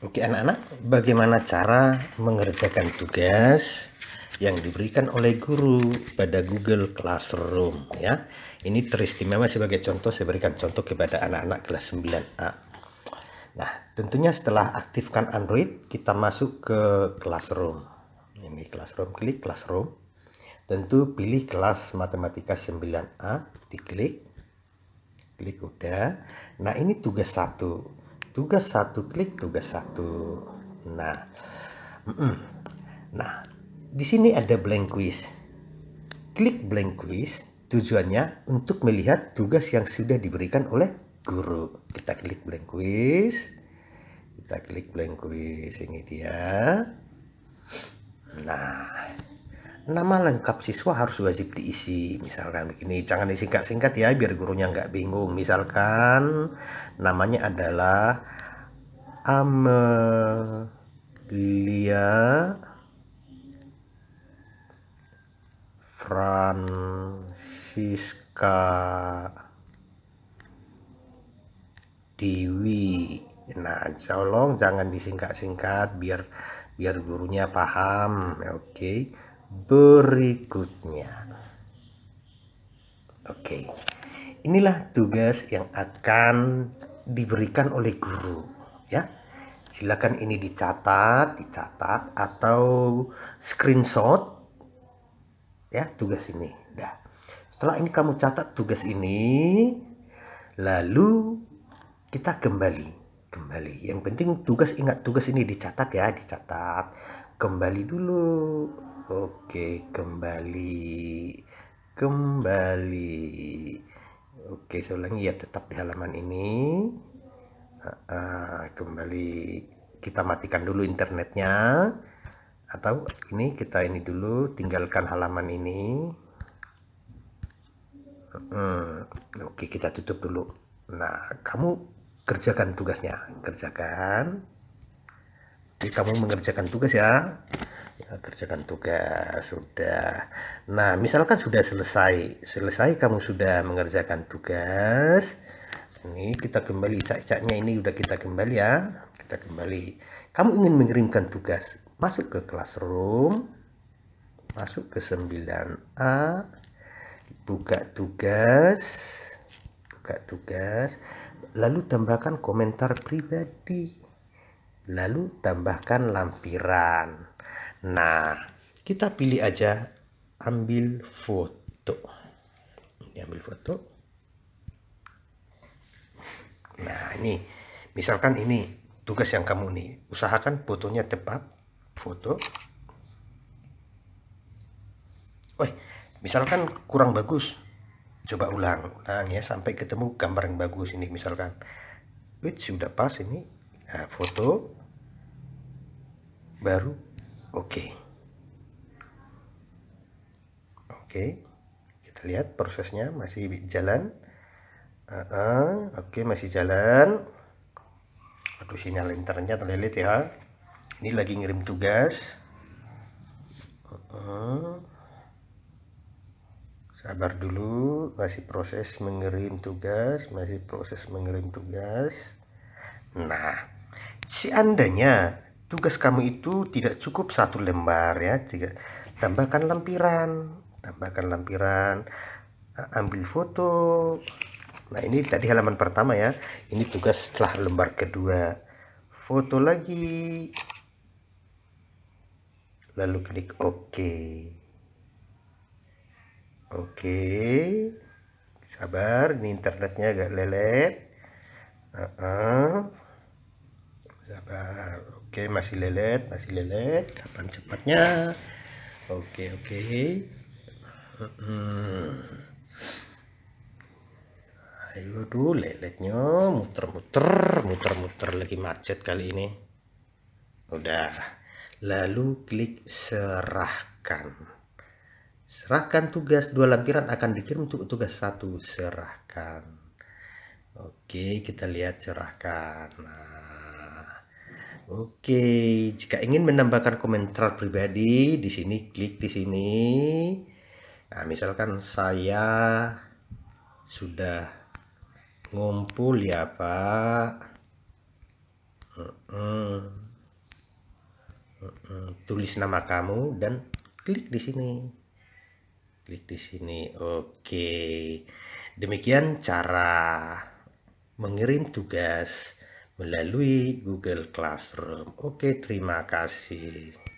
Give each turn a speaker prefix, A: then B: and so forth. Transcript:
A: Oke anak-anak, bagaimana cara mengerjakan tugas yang diberikan oleh guru pada Google Classroom ya. Ini teristimewa sebagai contoh, saya berikan contoh kepada anak-anak kelas 9A. Nah, tentunya setelah aktifkan Android, kita masuk ke Classroom. Ini Classroom, klik Classroom. Tentu pilih kelas matematika 9A, diklik. Klik udah. Nah, ini tugas satu tugas satu klik tugas satu nah mm -mm. nah di sini ada blank quiz klik blank quiz tujuannya untuk melihat tugas yang sudah diberikan oleh guru kita klik blank quiz kita klik blank quiz ini dia nah nama lengkap siswa harus wajib diisi misalkan begini jangan disingkat-singkat ya biar gurunya nggak bingung misalkan namanya adalah Amelia Francisca Dewi nah tolong jangan disingkat-singkat biar biar gurunya paham oke okay berikutnya. Oke, inilah tugas yang akan diberikan oleh guru. Ya, silakan ini dicatat, dicatat atau screenshot. Ya, tugas ini. Dah. Setelah ini kamu catat tugas ini, lalu kita kembali, kembali. Yang penting tugas ingat tugas ini dicatat ya, dicatat. Kembali dulu Oke, kembali. Kembali. Oke, saya ulangi ya tetap di halaman ini. Uh, kembali kita matikan dulu internetnya atau ini kita ini dulu tinggalkan halaman ini hmm, oke kita tutup dulu nah kamu kerjakan tugasnya kerjakan jadi kamu mengerjakan tugas ya Ya, kerjakan tugas sudah. Nah, misalkan sudah selesai, selesai kamu sudah mengerjakan tugas. Ini kita kembali cak-caknya ini sudah kita kembali ya. Kita kembali. Kamu ingin mengirimkan tugas, masuk ke classroom, masuk ke 9A, buka tugas, buka tugas, lalu tambahkan komentar pribadi. Lalu tambahkan lampiran Nah, kita pilih aja ambil foto. Ini ambil foto. Nah, ini misalkan ini tugas yang kamu nih, usahakan fotonya tepat. Foto. Oi, misalkan kurang bagus. Coba ulang, ulang ya sampai ketemu gambar yang bagus ini misalkan. Wih, sudah pas ini. Nah, foto baru Oke. Okay. Oke. Okay. Kita lihat prosesnya masih jalan. Uh -uh. Oke, okay, masih jalan. Aduh, sinyal internetnya terlilit ya. Ini lagi ngirim tugas. Uh -uh. Sabar dulu, masih proses mengirim tugas, masih proses mengirim tugas. Nah, seandainya Tugas kamu itu tidak cukup satu lembar ya, jika Tambahkan lampiran, tambahkan lampiran, eh, ambil foto. Nah ini tadi halaman pertama ya, ini tugas setelah lembar kedua. Foto lagi, lalu klik OK. Oke, sabar, ini internetnya agak lelet. Uh -uh. Sabar. Oke, masih lelet, masih lelet. Kapan cepatnya? Oke, oke. Hmm. Ayo dulu leletnya muter-muter, muter-muter lagi macet kali ini. Udah. Lalu klik serahkan. Serahkan tugas dua lampiran akan dikirim untuk tugas satu. Serahkan. Oke, kita lihat serahkan. Nah, Oke, jika ingin menambahkan komentar pribadi di sini klik di sini. Nah, misalkan saya sudah ngumpul ya, Pak. tulis nama kamu dan klik di sini. Klik di sini. Oke. Demikian cara mengirim tugas melalui Google Classroom. Oke, terima kasih.